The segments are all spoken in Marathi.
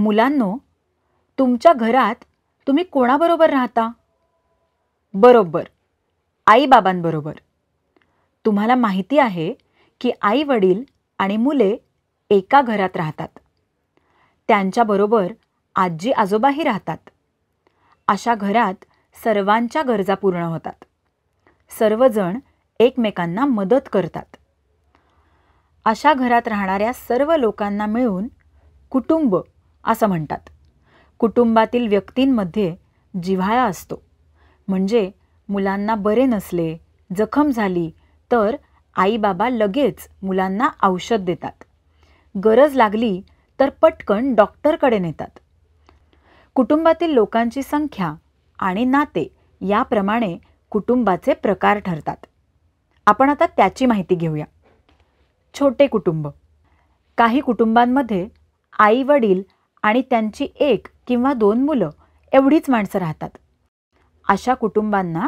मुलांनो तुमच्या घरात तुम्ही कोणाबरोबर राहता बरोबर आईबाबांबरोबर तुम्हाला माहिती आहे की आई वडील आणि मुले एका घरात राहतात त्यांच्याबरोबर आजी आजोबाही राहतात अशा घरात सर्वांच्या गरजा पूर्ण होतात सर्वजण एकमेकांना मदत करतात अशा घरात राहणाऱ्या सर्व लोकांना मिळून कुटुंब असं म्हणतात कुटुंबातील व्यक्तींमध्ये जिव्हाळा असतो म्हणजे मुलांना बरे नसले जखम झाली तर आईबाबा लगेच मुलांना औषध देतात गरज लागली तर पटकन डॉक्टरकडे नेतात कुटुंबातील लोकांची संख्या आणि नाते याप्रमाणे कुटुंबाचे प्रकार ठरतात आपण आता त्याची माहिती घेऊया छोटे कुटुंब काही कुटुंबांमध्ये आई वडील आणि त्यांची एक किंवा दोन मुलं एवढीच माणसं राहतात अशा कुटुंबांना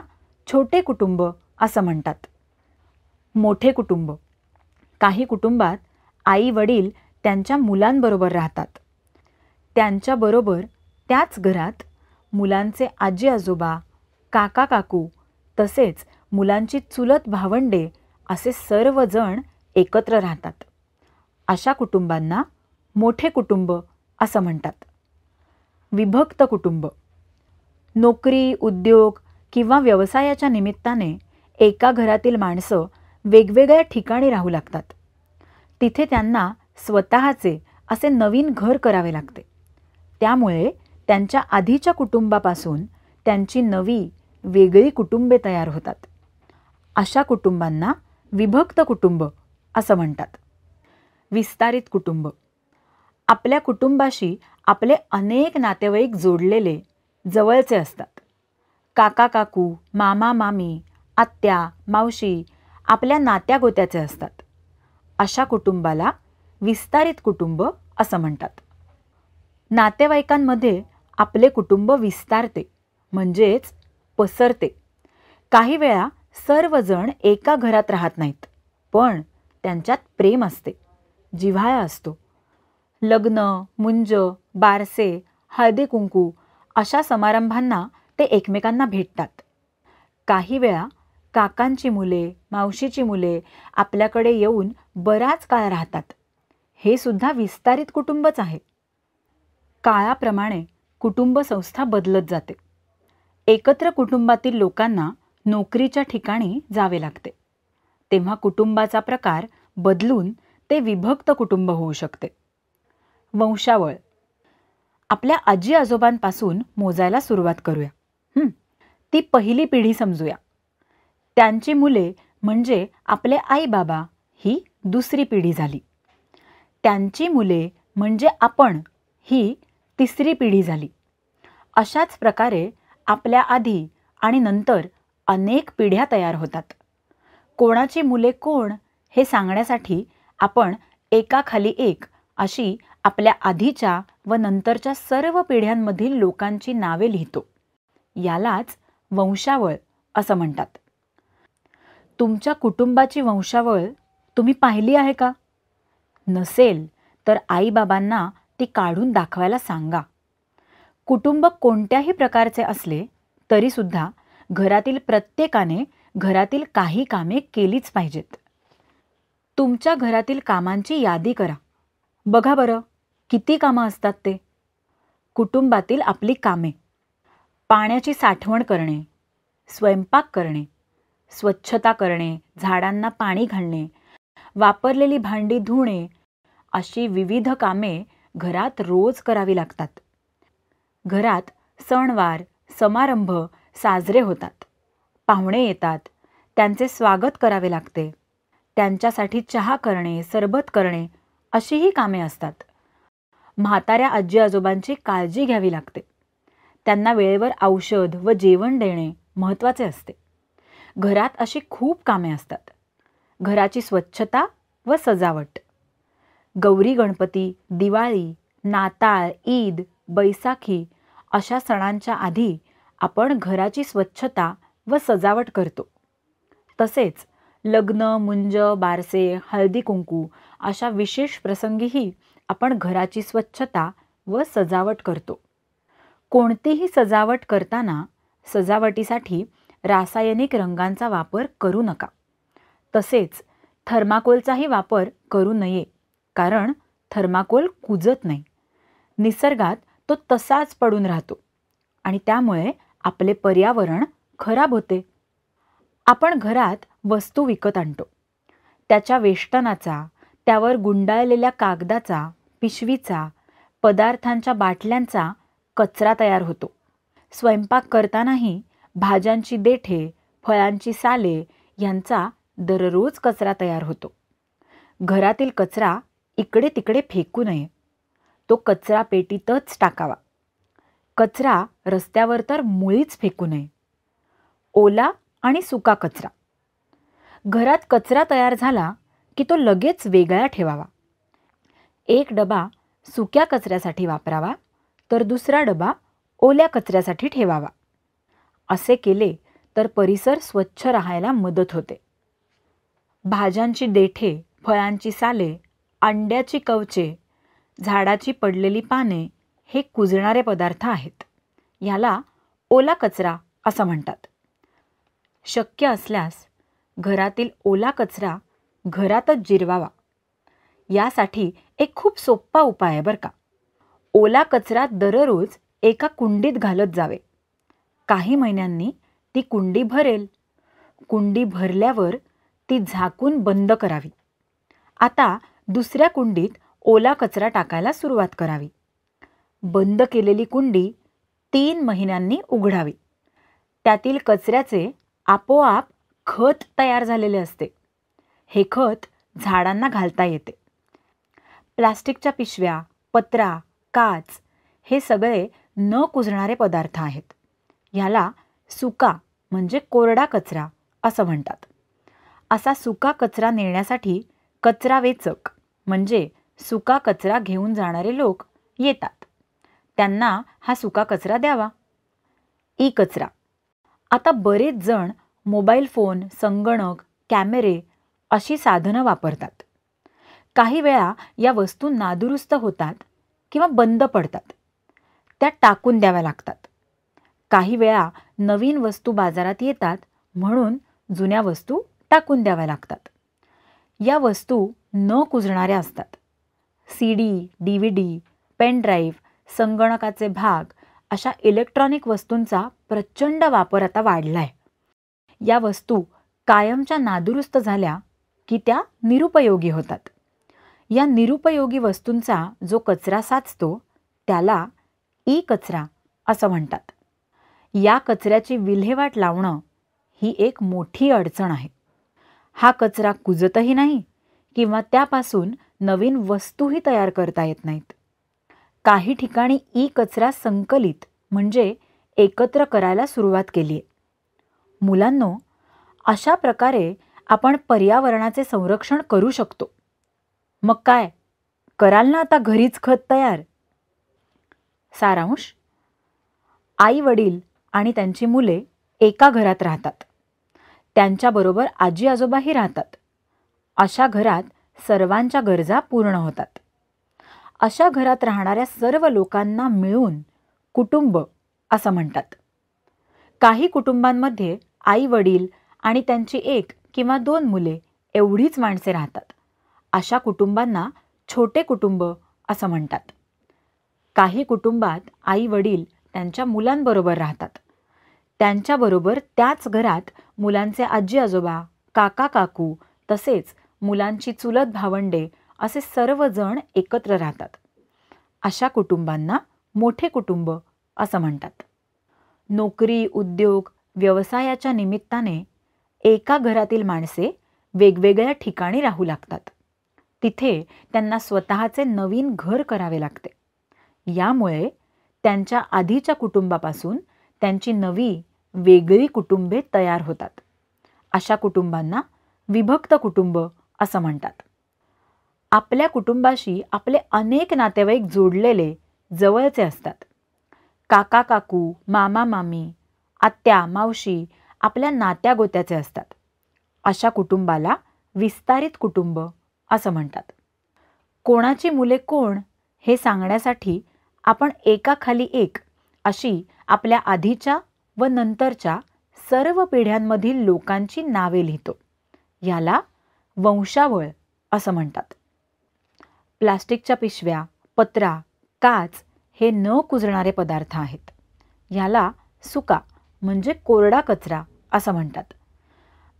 छोटे कुटुंब असं म्हणतात मोठे कुटुंब काही कुटुंबात आई वडील त्यांच्या मुलांबरोबर राहतात त्यांच्याबरोबर त्याच घरात मुलांचे आजी आजोबा काका काकू तसेच मुलांची चुलत भावंडे असे सर्वजण एकत्र राहतात अशा कुटुंबांना मोठे कुटुंब असं म्हणतात विभक्त कुटुंब नोकरी उद्योग किंवा व्यवसायाच्या निमित्ताने एका घरातील माणसं वेगवेगळ्या ठिकाणी राहू लागतात तिथे त्यांना स्वतःचे असे नवीन घर करावे लागते त्यामुळे त्यांच्या आधीच्या कुटुंबापासून त्यांची नवी वेगळी कुटुंबे तयार होतात अशा कुटुंबांना विभक्त कुटुंब असं म्हणतात विस्तारित कुटुंब आपल्या कुटुंबाशी आपले अनेक नातेवाईक जोडलेले जवळचे असतात काका काकू मामा मामी आत्या मावशी आपल्या नात्यागोत्याचे असतात अशा कुटुंबाला विस्तारित कुटुंब असं म्हणतात नातेवाईकांमध्ये आपले कुटुंब विस्तारते म्हणजेच पसरते काही वेळा सर्वजण एका घरात राहत नाहीत पण त्यांच्यात प्रेम असते जिव्हाळा असतो लग्न मुंज बारसे हळदी कुंकू अशा समारंभांना ते एकमेकांना भेटतात काही वेळा काकांची मुले मावशीची मुले आपल्याकडे येऊन बराच काळ राहतात हे सुद्धा विस्तारित कुटुंबच आहे काळाप्रमाणे कुटुंब संस्था बदलत जाते एकत्र कुटुंबातील लोकांना नोकरीच्या ठिकाणी जावे लागते तेव्हा कुटुंबाचा प्रकार बदलून ते विभक्त कुटुंब होऊ शकते वंशावळ आपल्या आजी आजोबांपासून मोजायला सुरुवात करूया ती पहिली पिढी समजूया त्यांची मुले म्हणजे आपले आई बाबा ही दुसरी पिढी झाली त्यांची मुले म्हणजे आपण ही तिसरी पिढी झाली अशाच प्रकारे आपल्या आधी आणि नंतर अनेक पिढ्या तयार होतात कोणाची मुले कोण हे सांगण्यासाठी आपण एकाखाली एक अशी आपल्या आधीच्या व नंतरच्या सर्व पिढ्यांमधील लोकांची नावे लिहितो यालाच वंशावळ असं म्हणतात तुमच्या कुटुंबाची वंशावळ तुम्ही पाहिली आहे का नसेल तर आईबाबांना ती काढून दाखवायला सांगा कुटुंब कोणत्याही प्रकारचे असले तरीसुद्धा घरातील प्रत्येकाने घरातील काही कामे केलीच पाहिजेत तुमच्या घरातील कामांची यादी करा बघा बरं किती कामं असतात ते कुटुंबातील आपली कामे पाण्याची साठवण करणे स्वयंपाक करणे स्वच्छता करणे झाडांना पाणी घालणे वापरलेली भांडी धुणे अशी विविध कामे घरात रोज करावी लागतात घरात सणवार समारंभ साजरे होतात पाहुणे येतात त्यांचे स्वागत करावे लागते त्यांच्यासाठी चहा करणे सरबत करणे अशीही कामे असतात म्हाताऱ्या आजी आजोबांची काळजी घ्यावी लागते त्यांना वेळेवर औषध व जेवण देणे महत्त्वाचे असते घरात अशी खूप कामे असतात घराची स्वच्छता व सजावट गौरी गणपती दिवाळी नाताळ ईद बैसाखी अशा सणांच्या आधी आपण घराची स्वच्छता व सजावट करतो तसेच लग्न मुंज बारसे हळदी कुंकू अशा विशेष प्रसंगीही आपण घराची स्वच्छता व सजावट करतो कोणतीही सजावट करताना सजावटीसाठी रासायनिक रंगांचा वापर करू नका तसेच थर्माकोलचाही वापर करू नये कारण थर्माकोल कुजत नाही निसर्गात तो तसाच पडून राहतो आणि त्यामुळे आपले पर्यावरण खराब होते आपण घरात वस्तू विकत आणतो त्याच्या वेष्टनाचा त्यावर गुंडाळलेल्या कागदाचा पिशवीचा पदार्थांच्या बाटल्यांचा कचरा तयार होतो स्वयंपाक करतानाही भाज्यांची देठे फळांची साले यांचा दररोज कचरा तयार होतो घरातील कचरा इकडे तिकडे फेकू नये तो कचरा पेटीतच टाकावा कचरा रस्त्यावर तर मुळीच फेकू नये ओला आणि सुका कचरा घरात कचरा तयार झाला की तो लगेच वेगळा ठेवावा एक डबा सुक्या कचऱ्यासाठी वापरावा तर दुसरा डबा ओल्या कचऱ्यासाठी ठेवावा असे केले तर परिसर स्वच्छ राहायला मदत होते भाज्यांची देठे फळांची साले अंड्याची कवचे झाडाची पडलेली पाने हे कुजणारे पदार्थ आहेत याला ओला कचरा असं म्हणतात शक्य असल्यास घरातील ओला कचरा घरातच जिरवावा यासाठी एक खूप सोप्पा उपाय आहे बरं का ओला कचरा दररोज एका कुंडीत घालत जावे काही महिन्यांनी ती कुंडी भरेल कुंडी भरल्यावर ती झाकून बंद करावी आता दुसऱ्या कुंडीत ओला कचरा टाकायला सुरुवात करावी बंद केलेली कुंडी तीन महिन्यांनी उघडावी त्यातील कचऱ्याचे आपोआप खत तयार झालेले असते हे खत झाडांना घालता येते प्लास्टिकच्या पिशव्या पत्रा काच हे सगळे न कुजणारे पदार्थ आहेत ह्याला सुका म्हणजे कोरडा कचरा असं म्हणतात असा सुका कचरा नेण्यासाठी कचरा वेचक म्हणजे सुका कचरा घेऊन जाणारे लोक येतात त्यांना हा सुका कचरा द्यावा ई कचरा आता बरेच जण मोबाईल फोन संगणक कॅमेरे अशी साधनं वापरतात काही वेळा या वस्तू नादुरुस्त होतात किंवा बंद पडतात त्या टाकून द्याव्या लागतात काही वेळा नवीन वस्तू बाजारात येतात म्हणून जुन्या वस्तू टाकून द्याव्या लागतात या वस्तू न कुजणाऱ्या असतात C D D V D pen drive संगणकाचे भाग अशा इलेक्ट्रॉनिक वस्तूंचा प्रचंड वापर आता वाढला आहे या वस्तू कायमच्या नादुरुस्त झाल्या की त्या निरुपयोगी होतात या निरुपयोगी वस्तूंचा जो कचरा साचतो त्याला ई कचरा असं म्हणतात या कचऱ्याची विल्हेवाट लावणं ही एक मोठी अडचण आहे हा कचरा कुजतही नाही किंवा त्यापासून नवीन वस्तूही तयार करता येत नाहीत काही ठिकाणी ई कचरा संकलित म्हणजे एकत्र करायला सुरुवात केली आहे मुलांनो अशा प्रकारे आपण पर्यावरणाचे संरक्षण करू शकतो मग काय कराल ना आता घरीच खत तयार सारांश आई वडील आणि त्यांची मुले एका घरात राहतात त्यांच्याबरोबर आजी आजोबाही राहतात अशा घरात सर्वांच्या गरजा पूर्ण होतात अशा घरात राहणाऱ्या सर्व लोकांना मिळून कुटुंब असं म्हणतात काही कुटुंबांमध्ये आई वडील आणि त्यांची एक किंवा दोन मुले एवढीच माणसे राहतात अशा कुटुंबांना छोटे कुटुंब असं म्हणतात काही कुटुंबात आई वडील त्यांच्या मुलांबरोबर राहतात त्यांच्याबरोबर त्याच घरात मुलांचे आजी आजोबा काका काकू तसेच मुलांची चुलत भावंडे असे सर्वजण एकत्र राहतात अशा कुटुंबांना मोठे कुटुंब असं म्हणतात नोकरी उद्योग व्यवसायाच्या निमित्ताने एका घरातील माणसे वेगवेगळ्या ठिकाणी राहू लागतात तिथे त्यांना स्वतःचे नवीन घर करावे लागते यामुळे त्यांच्या आधीच्या कुटुंबापासून त्यांची नवी वेगळी कुटुंबे तयार होतात अशा कुटुंबांना विभक्त कुटुंब असं म्हणतात आपल्या कुटुंबाशी आपले अनेक नातेवाईक जोडलेले जवळचे असतात काका काकू मामा मामी आत्या मावशी आपल्या नात्या गोत्याचे असतात अशा कुटुंबाला विस्तारित कुटुंब असं म्हणतात कोणाची मुले कोण हे सांगण्यासाठी आपण एकाखाली एक अशी आपल्या आधीच्या व नंतरच्या सर्व पिढ्यांमधील लोकांची नावे लिहितो याला वंशावळ असं म्हणतात प्लास्टिकच्या पिशव्या पत्रा काच हे न कुजणारे पदार्थ आहेत याला सुका म्हणजे कोरडा कचरा असं म्हणतात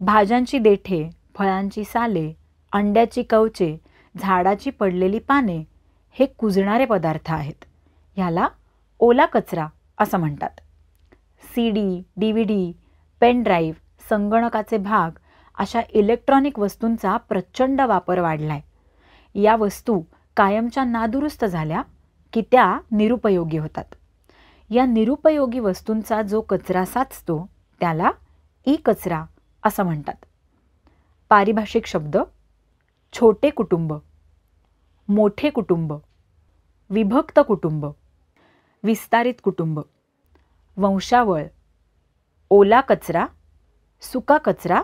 भाज्यांची देठे फळांची साले अंड्याची कवचे झाडाची पडलेली पाने हे कुजणारे पदार्थ आहेत ह्याला ओला कचरा असं म्हणतात C D D V D pen drive संगणकाचे भाग अशा इलेक्ट्रॉनिक वस्तूंचा प्रचंड वापर वाढलाय या वस्तू कायमच्या नादुरुस्त झाल्या की त्या निरुपयोगी होतात या निरुपयोगी वस्तूंचा जो कचरा साचतो त्याला ई कचरा असं म्हणतात पारिभाषिक शब्द छोटे कुटुंब मोठे कुटुंब विभक्त कुटुंब विस्तारित कुटुंब वंशावळ ओला कचरा सुका कचरा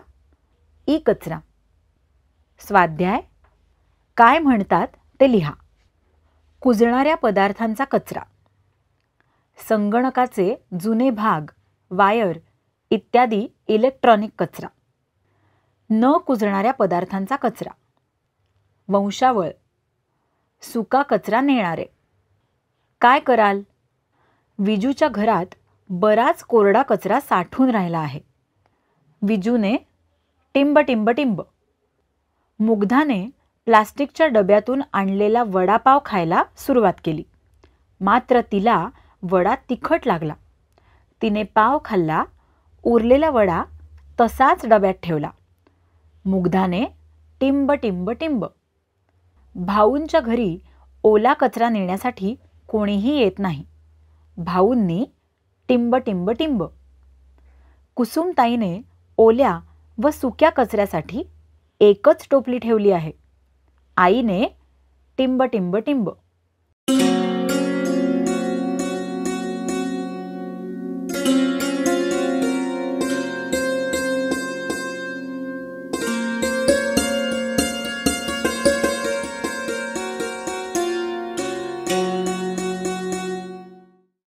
ई कचरा स्वाध्याय काय म्हणतात ते लिहा कुजणाऱ्या पदार्थांचा कचरा संगणकाचे जुने भाग वायर इत्यादी इलेक्ट्रॉनिक कचरा न कुजणाऱ्या पदार्थांचा कचरा वंशावळ सुका कचरा नेणारे काय कराल विजूच्या घरात बराच कोरडा कचरा साठून राहिला आहे विजूने टिंब टिंब टिंब मुग्धाने प्लास्टिकच्या डब्यातून आणलेला वडापाव खायला सुरुवात केली मात्र तिला वडा तिखट लागला तिने पाव खाल्ला उरलेला वडा तसाच डब्यात ठेवला मुग्धाने टिंब टिंब टिंब भाऊंच्या घरी ओला कचरा नेण्यासाठी कोणीही येत नाही भाऊंनी टिंब टिंब टिंब कुसुमताईने ओल्या व सुक्या कचऱ्यासाठी एकच टोपली ठेवली आहे आईने टिंब टिंब टिंब